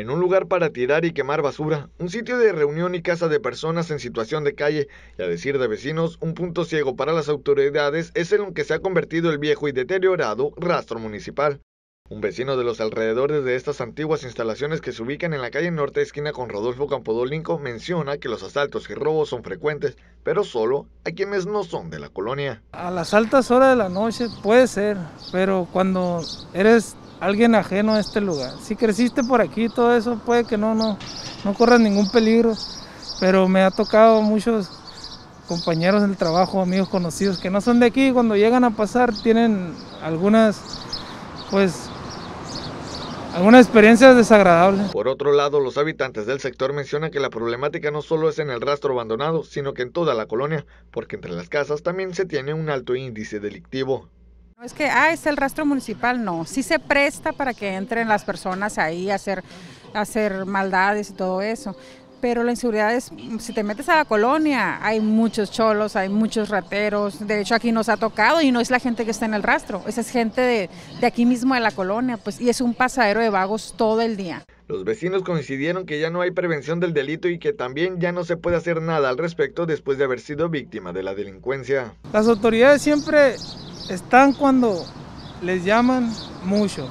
en un lugar para tirar y quemar basura, un sitio de reunión y casa de personas en situación de calle, y a decir de vecinos, un punto ciego para las autoridades es en lo que se ha convertido el viejo y deteriorado rastro municipal. Un vecino de los alrededores de estas antiguas instalaciones que se ubican en la calle norte esquina con Rodolfo Campodolinco menciona que los asaltos y robos son frecuentes, pero solo a quienes no son de la colonia. A las altas horas de la noche puede ser, pero cuando eres alguien ajeno a este lugar. Si creciste por aquí, todo eso puede que no, no, no corras ningún peligro, pero me ha tocado muchos compañeros del trabajo, amigos conocidos que no son de aquí, cuando llegan a pasar tienen algunas, pues, algunas experiencias desagradables. Por otro lado, los habitantes del sector mencionan que la problemática no solo es en el rastro abandonado, sino que en toda la colonia, porque entre las casas también se tiene un alto índice delictivo. No es que, ah, es el rastro municipal, no. Sí se presta para que entren las personas ahí a hacer, hacer maldades y todo eso pero la inseguridad es, si te metes a la colonia, hay muchos cholos, hay muchos rateros, de hecho aquí nos ha tocado y no es la gente que está en el rastro, esa es gente de, de aquí mismo de la colonia, pues, y es un pasadero de vagos todo el día. Los vecinos coincidieron que ya no hay prevención del delito y que también ya no se puede hacer nada al respecto después de haber sido víctima de la delincuencia. Las autoridades siempre están cuando les llaman mucho.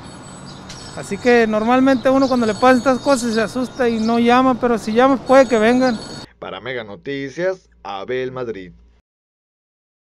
Así que normalmente uno cuando le pasan estas cosas se asusta y no llama, pero si llama puede que vengan. Para Mega Noticias, Abel Madrid.